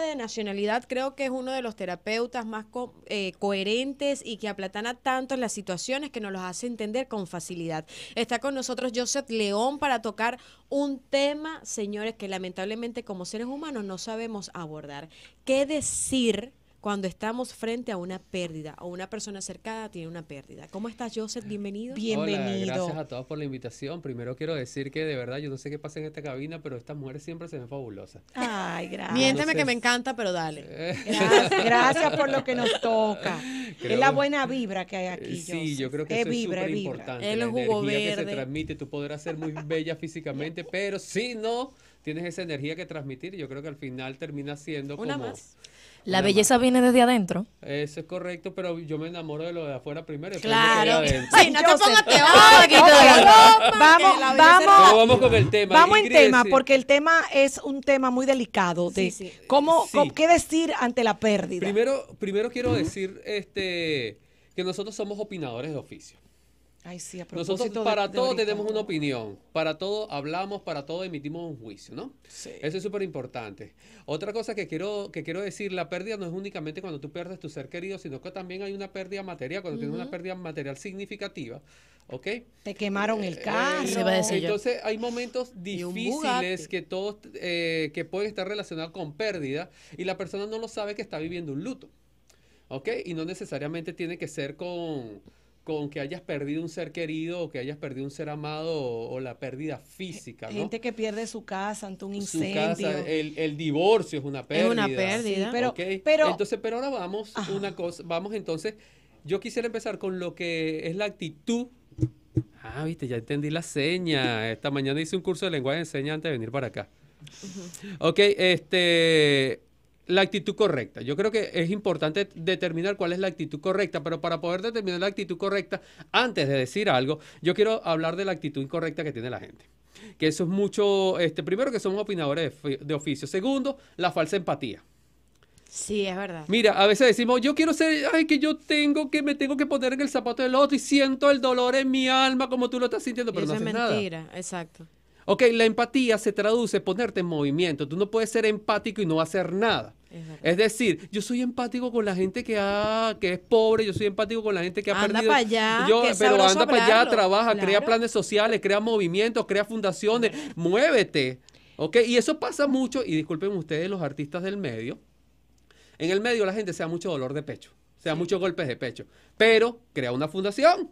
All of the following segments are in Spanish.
de nacionalidad creo que es uno de los terapeutas más eh, coherentes y que aplatana tanto las situaciones que nos los hace entender con facilidad. Está con nosotros Joseph León para tocar un tema, señores, que lamentablemente como seres humanos no sabemos abordar. ¿Qué decir cuando estamos frente a una pérdida o una persona cercana tiene una pérdida. ¿Cómo estás, Joseph? Bienvenido. Bienvenido. gracias a todos por la invitación. Primero quiero decir que de verdad yo no sé qué pasa en esta cabina, pero estas mujeres siempre se ven fabulosas. Ay, gracias. Miénteme que me encanta, pero dale. Gracias, por lo que nos toca. es la buena vibra que hay aquí. Sí, yo creo que es eso vibra, es súper importante. Es la energía que se transmite. Tú podrás ser muy bella físicamente, pero si no tienes esa energía que transmitir, yo creo que al final termina siendo una como... Más. La belleza viene desde adentro. Eso es correcto, pero yo me enamoro de lo de afuera primero. Claro. Sí, no te pongas vamos, vamos. vamos con el tema. Vamos en tema, porque el tema es un tema muy delicado de qué decir ante la pérdida. Primero, primero quiero decir este que nosotros somos opinadores de oficio. Nosotros para de, todo tenemos una opinión, para todo hablamos, para todo emitimos un juicio, ¿no? Sí. Eso es súper importante. Otra cosa que quiero, que quiero decir, la pérdida no es únicamente cuando tú pierdes tu ser querido, sino que también hay una pérdida material, cuando tienes una pérdida material significativa, ¿ok? Te quemaron el eh, carro. va decir entonces hay momentos difíciles que todos, eh, que pueden estar relacionados con pérdida y la persona no lo sabe que está viviendo un luto, ¿ok? Y no necesariamente tiene que ser con con que hayas perdido un ser querido o que hayas perdido un ser amado o, la pérdida física. Gente que pierde su casa ante un incendio. el, divorcio es una pérdida. Es una pérdida. pero, entonces, pero ahora vamos, una cosa, vamos entonces, yo quisiera empezar con lo que es la actitud. Ah, viste, ya entendí la seña. Esta mañana hice un curso de lenguaje de señas antes de venir para acá. Ok, este, la actitud correcta. Yo creo que es importante determinar cuál es la actitud correcta, pero para poder determinar la actitud correcta, antes de decir algo, yo quiero hablar de la actitud incorrecta que tiene la gente. Que eso es mucho, este, primero que somos opinadores de, oficio. Segundo, la falsa empatía. Sí, es verdad. Mira, a veces decimos, yo quiero ser, ay, que yo tengo que me tengo que poner en el zapato del otro y siento el dolor en mi alma como tú lo estás sintiendo, pero eso no es mentira, exacto. Ok, la empatía se traduce ponerte en movimiento. Tú no puedes ser empático y no hacer nada. Es decir, yo soy empático con la gente que, ha, que es pobre, yo soy empático con la gente que ha anda Para allá, pero anda para allá, trabaja, crea planes sociales, crea movimientos, crea fundaciones, muévete. ¿Ok? Y eso pasa mucho, y disculpen ustedes los artistas del medio, en el medio la gente se da mucho dolor de pecho, se da muchos golpes de pecho, pero crea una fundación.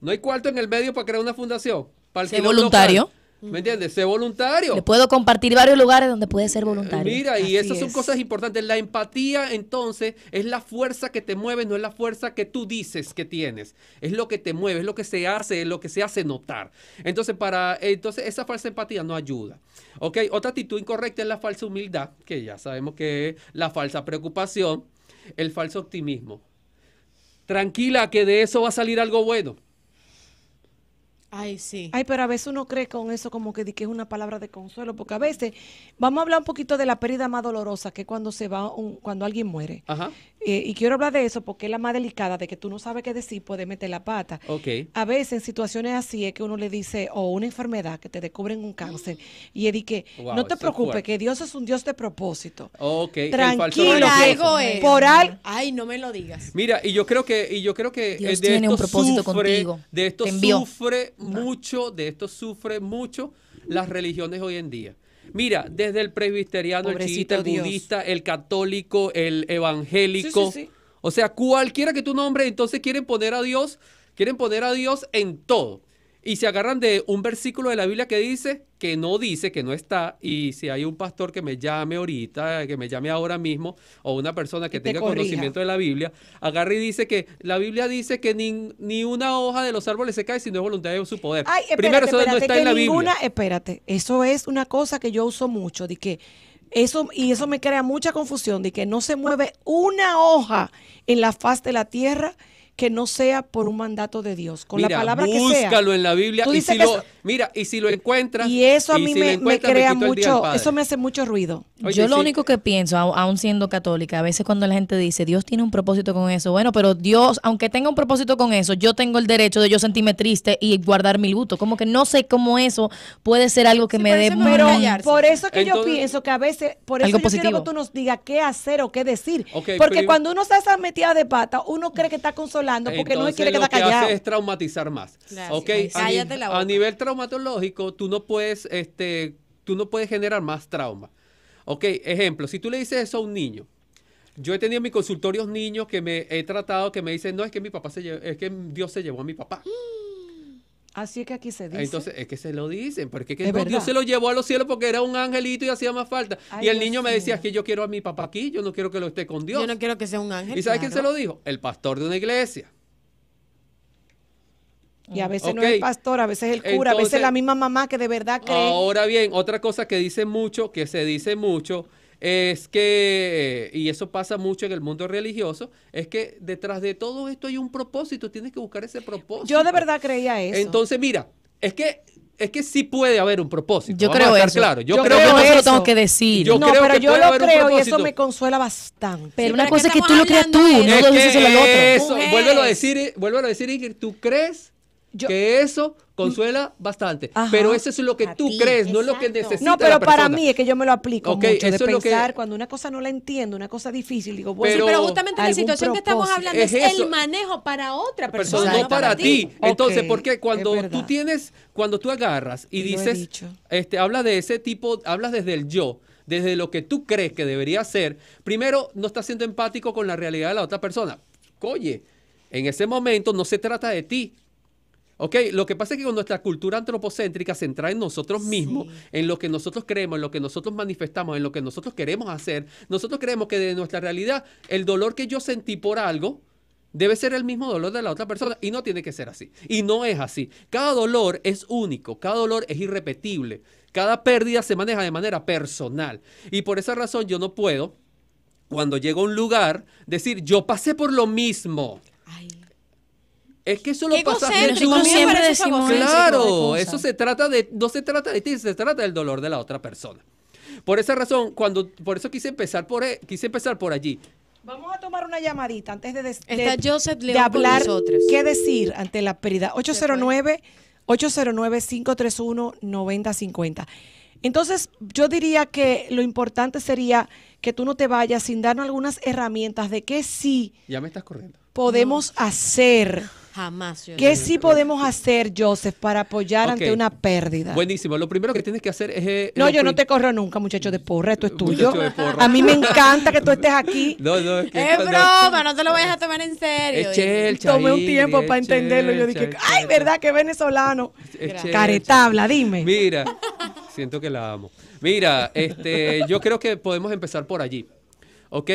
No hay cuarto en el medio para crear una fundación. Sé voluntario. ¿Me entiendes? Sé voluntario. Le puedo compartir varios lugares donde puede ser voluntario. Mira, y esas son cosas importantes. La empatía, entonces, es la fuerza que te mueve, no es la fuerza que tú dices que tienes. Es lo que te mueve, es lo que se hace, es lo que se hace notar. Entonces, para, entonces esa falsa empatía no ayuda. Otra actitud incorrecta es la falsa humildad, que ya sabemos que es la falsa preocupación, el falso optimismo. Tranquila, que de eso va a salir algo bueno. Ay, sí. Ay, pero a veces uno cree con eso como que, que es una palabra de consuelo, porque a veces, vamos a hablar un poquito de la pérdida más dolorosa, que es cuando se va, cuando alguien muere. Ajá. Eh, y quiero hablar de eso porque es la más delicada, de que tú no sabes qué decir, puedes meter la pata. Ok. A veces en situaciones así es que uno le dice, o una enfermedad, que te descubren un cáncer, y es de que, no te preocupes, que Dios es un Dios de propósito. Ok. Tranquilo. algo es. Por algo. Ay, no me lo digas. Mira, y yo creo que, y yo creo que Dios de tiene un propósito contigo. De esto sufre mucho, de esto sufre mucho las religiones hoy en día. Mira, desde el presbiteriano, el chiita, el budista, el católico, el evangélico. O sea, cualquiera que tú nombre entonces quieren poner a Dios, quieren poner a Dios en todo y se agarran de un versículo de la Biblia que dice, que no dice, que no está, y si hay un pastor que me llame ahorita, que me llame ahora mismo, o una persona que tenga conocimiento de la Biblia, agarre y dice que la Biblia dice que ni, ni una hoja de los árboles se cae si no es voluntad de su poder. Primero, eso no está en la ninguna, Biblia. Espérate, eso es una cosa que yo uso mucho, de que eso, y eso me crea mucha confusión, de que no se mueve una hoja en la faz de la tierra que no sea por oh. un mandato de Dios. Con la palabra búscalo que Búscalo en la Biblia. Y si lo, mira, y si lo encuentras. Y eso a mí me, crea mucho, eso me hace mucho ruido. Yo lo único que pienso, aún siendo católica, a veces cuando la gente dice, Dios tiene un propósito con eso, bueno, pero Dios, aunque tenga un propósito con eso, yo tengo el derecho de yo sentirme triste y guardar mi luto. Como que no sé cómo eso puede ser algo que me dé Pero por eso que yo pienso que a veces, por eso yo positivo. quiero que tú nos digas qué hacer o qué decir. Porque cuando uno está metida de pata, uno cree que está consolado porque no quiere quedar callado. Lo que hace es traumatizar más. okay, A, nivel traumatológico, tú no puedes, este, tú no puedes generar más trauma. Ok, ejemplo, si tú le dices eso a un niño, yo he tenido en mis consultorios niños que me he tratado que me dicen, no, es que mi papá se llevó, es que Dios se llevó a mi papá. Así es que aquí se dice. Entonces, es que se lo dicen, porque Dios se lo llevó a los cielos porque era un angelito y hacía más falta. y el niño me decía, que yo quiero a mi papá aquí, yo no quiero que lo esté con Dios. Yo no quiero que sea un ángel. ¿Y sabes quién se lo dijo? El pastor de una iglesia. Y a veces no es el pastor, a veces es el cura, a veces la misma mamá que de verdad cree. Ahora bien, otra cosa que dice mucho, que se dice mucho, es que, eh, y eso pasa mucho en el mundo religioso, es que detrás de todo esto hay un propósito, tienes que buscar ese propósito. Yo de verdad creía eso. Entonces, mira, es que es que sí puede haber un propósito. Yo creo eso. claro. Yo, creo, que eso. tengo que decir. Yo no, pero yo lo creo y eso me consuela bastante. Pero una cosa es que tú lo creas tú, no lo dices el otro. Eso, a decir, vuélvelo a decir Ingrid, tú crees que eso consuela bastante. pero eso es lo que tú crees, no es lo que necesitas. No, pero para mí es que yo me lo aplico mucho, de pensar que, cuando una cosa no la entiendo, una cosa difícil, digo, bueno, pero, justamente la situación que estamos hablando es, el manejo para otra persona, no, para, ti. Entonces, porque cuando tú tienes, cuando tú agarras y dices, este, hablas de ese tipo, hablas desde el yo, desde lo que tú crees que debería ser, primero no estás siendo empático con la realidad de la otra persona. Oye, en ese momento no se trata de ti, ¿Ok? Lo que pasa es que con nuestra cultura antropocéntrica centrada en nosotros mismos, en lo que nosotros creemos, en lo que nosotros manifestamos, en lo que nosotros queremos hacer, nosotros creemos que de nuestra realidad el dolor que yo sentí por algo debe ser el mismo dolor de la otra persona y no tiene que ser así. Y no es así. Cada dolor es único, cada dolor es irrepetible, cada pérdida se maneja de manera personal. Y por esa razón yo no puedo, cuando llego a un lugar, decir yo pasé por lo mismo. Ay, es que eso lo pasa siempre decimos Claro, eso se trata de, no se trata de ti, se trata del dolor de la otra persona. Por esa razón, cuando, por eso quise empezar por, eh, quise empezar por allí. Vamos a tomar una llamadita antes de, hablar qué decir ante la pérdida. 809 809 531 9050. Entonces, yo diría que lo importante sería que tú no te vayas sin darnos algunas herramientas de qué sí. Ya me estás corriendo. Podemos hacer Jamás. ¿Qué sí podemos hacer, Joseph, para apoyar ante una pérdida? Buenísimo. Lo primero que tienes que hacer es... Eh, no, yo no te corro nunca, muchacho de porra. Esto es tuyo. A mí me encanta que tú estés aquí. No, no, es Es broma, no te lo vayas a tomar en serio. Tomé un tiempo para entenderlo. Yo dije, ay, ¿verdad que venezolano? Caretabla, dime. Mira, siento que la amo. Mira, este, yo creo que podemos empezar por allí. ¿Ok?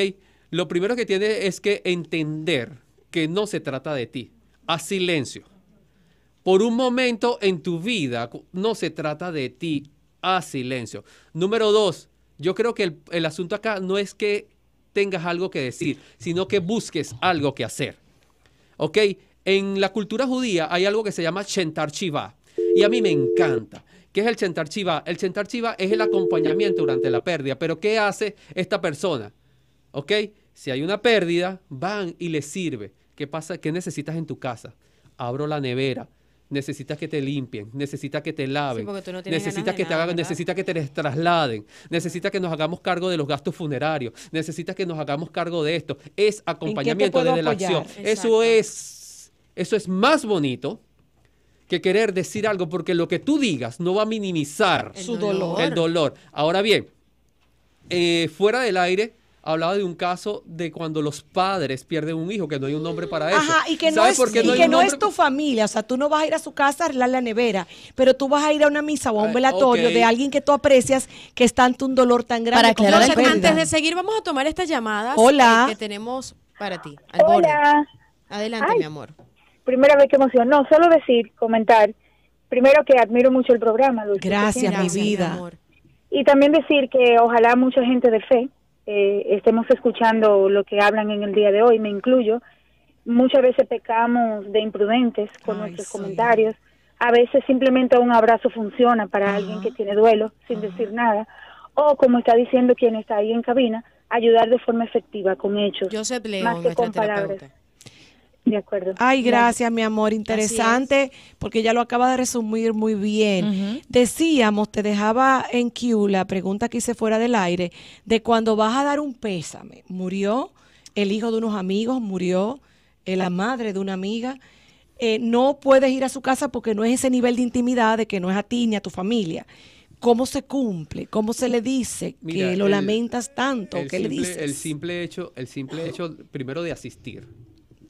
Lo primero que tienes es que entender que no se trata de ti, a silencio. Por un momento en tu vida, no se trata de ti. a silencio. Número dos, yo creo que el, asunto acá no es que tengas algo que decir, sino que busques algo que hacer. ¿Ok? En la cultura judía hay algo que se llama Chentar Shiva y a mí me encanta. ¿Qué es el Chentar Shiva? El Chentar Shiva es el acompañamiento durante la pérdida. Pero ¿qué hace esta persona? ¿Ok? Si hay una pérdida, van y le sirve. ¿Qué pasa? necesitas en tu casa? Abro la nevera. Necesitas que te limpien, necesitas que te laven, necesitas que te que te trasladen, necesitas que nos hagamos cargo de los gastos funerarios, necesitas que nos hagamos cargo de esto. Es acompañamiento de la acción. Eso es, eso es más bonito que querer decir algo, porque lo que tú digas no va a minimizar el su dolor. El dolor. Ahora bien, eh, fuera del aire, hablaba de un caso de cuando los padres pierden un hijo, que no hay un nombre para eso. Ajá, y que no, es, tu familia, o sea, tú no vas a ir a su casa a arreglar la nevera, pero tú vas a ir a una misa o a un velatorio de alguien que tú aprecias que es tanto un dolor tan grande. Para Entonces, antes de seguir, vamos a tomar esta llamada Hola. Eh, que tenemos para ti. Hola. Adelante, mi amor. Primera vez que emoción. No, solo decir, comentar. Primero que admiro mucho el programa, Gracias, mi vida. Y también decir que ojalá mucha gente de fe eh, estemos escuchando lo que hablan en el día de hoy, me incluyo, muchas veces pecamos de imprudentes con nuestros comentarios. A veces simplemente un abrazo funciona para alguien que tiene duelo sin decir nada. O como está diciendo quien está ahí en cabina, ayudar de forma efectiva con hechos. más que con palabras. De acuerdo. Ay, gracias, mi amor. Interesante, porque ya lo acaba de resumir muy bien. Decíamos, te dejaba en Q la pregunta que hice fuera del aire, de cuando vas a dar un pésame. Murió el hijo de unos amigos, murió la madre de una amiga. Eh, no puedes ir a su casa porque no es ese nivel de intimidad de que no es a ti ni a tu familia. ¿Cómo se cumple? ¿Cómo se le dice que lo lamentas tanto? ¿Qué le dices? El simple hecho, el simple hecho primero de asistir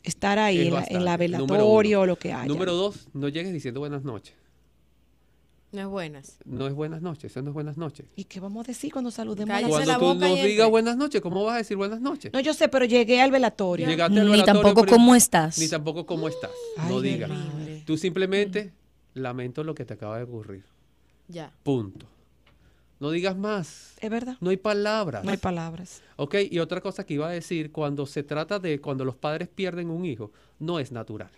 estar ahí en la, en velatoria o lo que haya. Número dos, no llegues diciendo buenas noches. No es buenas. No es buenas noches, eso no es buenas noches. ¿Y qué vamos a decir cuando saludemos a la Cuando tú digas buenas noches, ¿cómo vas a decir buenas noches? No, yo sé, pero llegué al velatorio. Ni tampoco cómo estás. Ni tampoco cómo estás. no digas. Tú simplemente lamento lo que te acaba de ocurrir. Ya. Punto. No digas más. Es verdad. No hay palabras. No hay palabras. Ok, y otra cosa que iba a decir, cuando se trata de cuando los padres pierden un hijo, no es natural.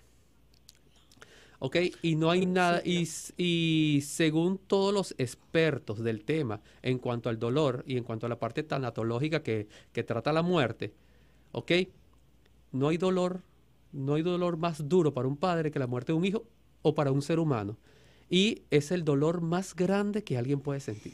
¿ok? Y no hay nada, y, según todos los expertos del tema en cuanto al dolor y en cuanto a la parte tanatológica que, que, trata la muerte, ¿ok? No hay dolor, no hay dolor más duro para un padre que la muerte de un hijo o para un ser humano. Y es el dolor más grande que alguien puede sentir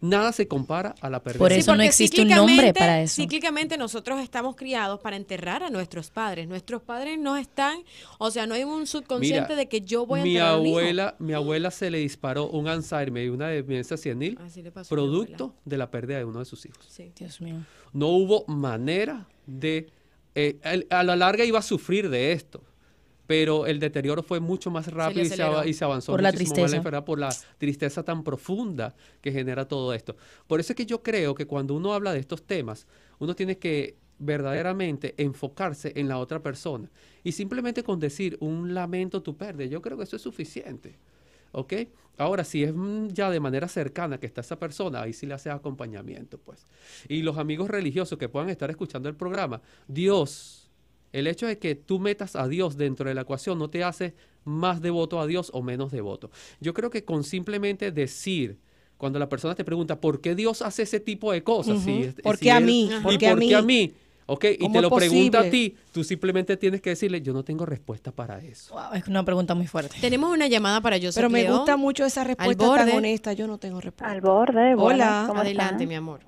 nada se compara a la pérdida. Por eso no existe un nombre para eso. Cíclicamente nosotros estamos criados para enterrar a nuestros padres. Nuestros padres no están, o sea, no hay un subconsciente de que yo voy a enterrar mi abuela, mi, abuela se le disparó un Alzheimer y una demencia senil, ah, producto de la pérdida de uno de sus hijos. Dios mío. No hubo manera de eh, a la larga iba a sufrir de esto pero el deterioro fue mucho más rápido y, se, avanzó por la tristeza. por la tristeza tan profunda que genera todo esto. Por eso es que yo creo que cuando uno habla de estos temas, uno tiene que verdaderamente enfocarse en la otra persona y simplemente con decir un lamento tú perdes, yo creo que eso es suficiente. ¿Ok? Ahora, si es mm, ya de manera cercana que está esa persona, ahí sí le hace acompañamiento, pues. Y los amigos religiosos que puedan estar escuchando el programa, Dios el hecho de que tú metas a Dios dentro de la ecuación no te hace más devoto a Dios o menos devoto. Yo creo que con simplemente decir, cuando la persona te pregunta, ¿por qué Dios hace ese tipo de cosas? ¿Por qué a mí? ¿Y ¿Por qué a mí? A y te lo pregunta a ti, tú simplemente tienes que decirle, yo no tengo respuesta para eso. es una pregunta muy fuerte. Tenemos una llamada para yo. Pero me gusta mucho esa respuesta tan honesta, yo no tengo respuesta. Al borde, hola. Adelante, mi amor.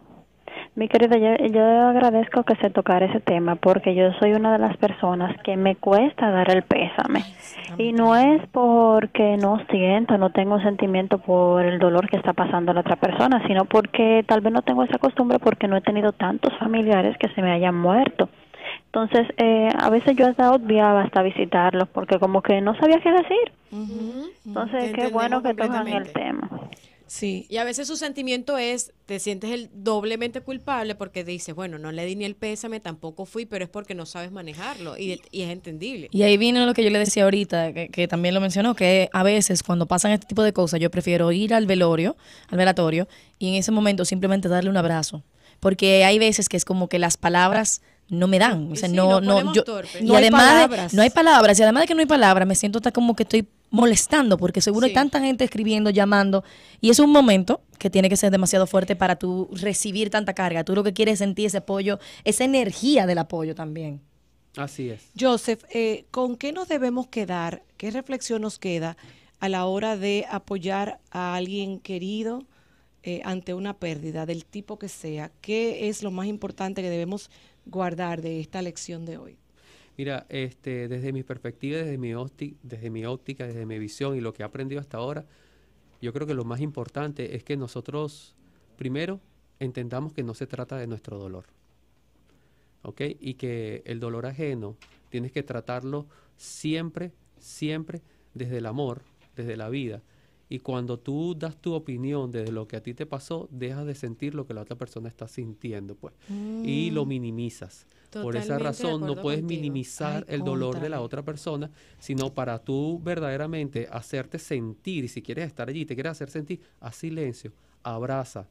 Mi querida, yo, agradezco que se tocara ese tema porque yo soy una de las personas que me cuesta dar el pésame. Y no es porque no siento, no tengo sentimiento por el dolor que está pasando la otra persona, sino porque tal vez no tengo esa costumbre porque no he tenido tantos familiares que se me hayan muerto. Entonces, eh, a veces yo hasta odiaba hasta visitarlos porque como que no sabía qué decir. Entonces, qué bueno que tocan el tema. Sí. Y a veces su sentimiento es, te sientes el doblemente culpable porque dices, bueno, no le di ni el pésame, tampoco fui, pero es porque no sabes manejarlo y, es entendible. Y ahí viene lo que yo le decía ahorita, que, también lo mencionó, que a veces cuando pasan este tipo de cosas, yo prefiero ir al velorio, al velatorio, y en ese momento simplemente darle un abrazo. Porque hay veces que es como que las palabras no me dan. O sea, no, no, además, no hay palabras. Y además de que no hay palabras, me siento hasta como que estoy molestando, porque seguro hay tanta gente escribiendo, llamando, y es un momento que tiene que ser demasiado fuerte para tú recibir tanta carga. Tú lo que quieres es sentir ese apoyo, esa energía del apoyo también. Así es. Joseph, eh, ¿con qué nos debemos quedar? ¿Qué reflexión nos queda a la hora de apoyar a alguien querido eh, ante una pérdida del tipo que sea? ¿Qué es lo más importante que debemos guardar de esta lección de hoy? Mira, este, desde mi perspectiva, desde mi, óptica, desde mi óptica, desde mi visión y lo que he aprendido hasta ahora, yo creo que lo más importante es que nosotros, primero, entendamos que no se trata de nuestro dolor. ¿Ok? Y que el dolor ajeno tienes que tratarlo siempre, siempre desde el amor, desde la vida, y cuando tú das tu opinión desde lo que a ti te pasó, dejas de sentir lo que la otra persona está sintiendo, pues. Y mm. lo minimizas. Por esa razón no puedes minimizar el dolor de la otra persona, sino para tú verdaderamente hacerte sentir, y si quieres estar allí, te quieres hacer sentir, haz silencio, abraza,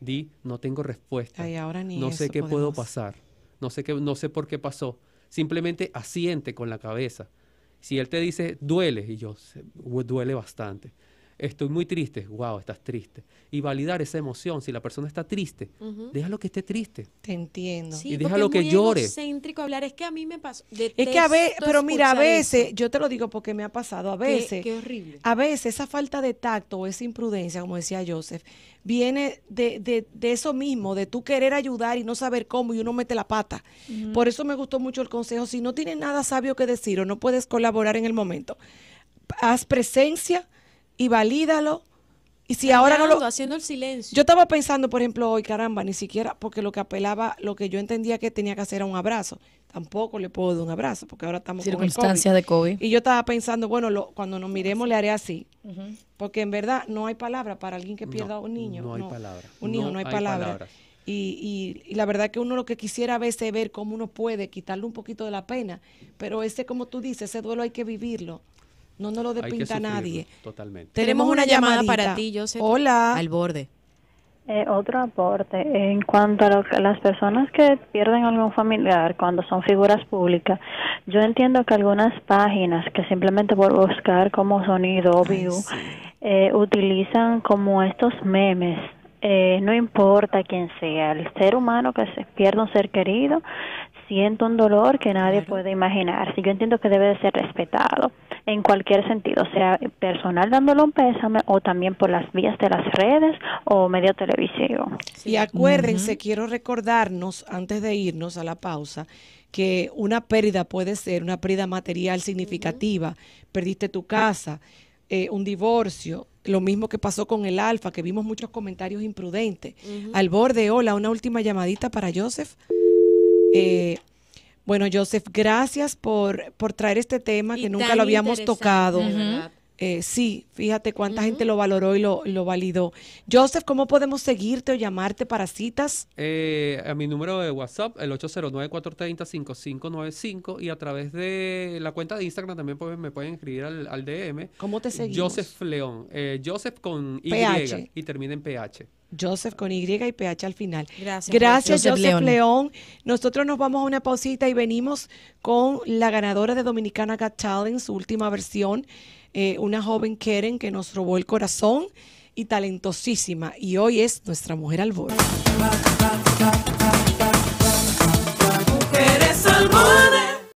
di, no tengo respuesta, no sé qué puedo pasar, no sé, qué, no sé por qué pasó, simplemente asiente con la cabeza. Si él te dice, duele, y yo, duele bastante estoy muy triste, wow, estás triste. Y validar esa emoción, si la persona está triste, deja déjalo que esté triste. Te entiendo. y déjalo que llore. Es hablar, es que a mí me pasó. Es que a veces, pero mira, a veces, yo te lo digo porque me ha pasado, a veces. Qué, horrible. A veces esa falta de tacto o esa imprudencia, como decía Joseph, viene de, eso mismo, de tú querer ayudar y no saber cómo y uno mete la pata. Por eso me gustó mucho el consejo, si no tienes nada sabio que decir o no puedes colaborar en el momento, haz presencia, y valídalo. Y si ahora no lo. Haciendo el silencio. Yo estaba pensando, por ejemplo, hoy, caramba, ni siquiera, porque lo que apelaba, lo que yo entendía que tenía que hacer era un abrazo. Tampoco le puedo dar un abrazo, porque ahora estamos con de COVID. Y yo estaba pensando, bueno, lo, cuando nos miremos le haré así. Porque en verdad no hay palabra para alguien que pierda un niño. No, hay palabra. Un niño no, hay, palabra. Y, y, y, la verdad que uno lo que quisiera a veces ver cómo uno puede quitarle un poquito de la pena, pero ese, como tú dices, ese duelo hay que vivirlo. No no lo despinta nadie. Totalmente. Tenemos, una, llamada para ti, José. Hola. Al borde. Eh, otro aporte, en cuanto a las personas que pierden algún familiar cuando son figuras públicas, yo entiendo que algunas páginas que simplemente por buscar como sonido o view, eh, utilizan como estos memes eh, no importa quién sea, el ser humano que se pierde un ser querido, siento un dolor que nadie puede imaginarse. Yo entiendo que debe de ser respetado en cualquier sentido, sea personal dándole un pésame o también por las vías de las redes o medio televisivo. Y acuérdense, quiero recordarnos antes de irnos a la pausa que una pérdida puede ser una pérdida material significativa, perdiste tu casa, eh, un divorcio, lo mismo que pasó con el Alfa, que vimos muchos comentarios imprudentes. Al borde, hola, una última llamadita para Joseph. Eh, bueno, Joseph, gracias por, traer este tema que nunca lo habíamos tocado. Eh, sí, fíjate cuánta gente lo valoró y lo, lo, validó. Joseph, ¿cómo podemos seguirte o llamarte para citas? Eh, a mi número de WhatsApp, el 809-430-5595 y a través de la cuenta de Instagram también me pueden escribir al, DM. ¿Cómo te seguimos? Joseph León. Eh, Joseph con Y y termina en PH. Joseph con Y y PH al final. Gracias, Gracias Joseph, León. Nosotros nos vamos a una pausita y venimos con la ganadora de Dominicana Got Talent, su última versión, eh, una joven Keren que nos robó el corazón y talentosísima. Y hoy es nuestra mujer al borde. Mujeres al borde.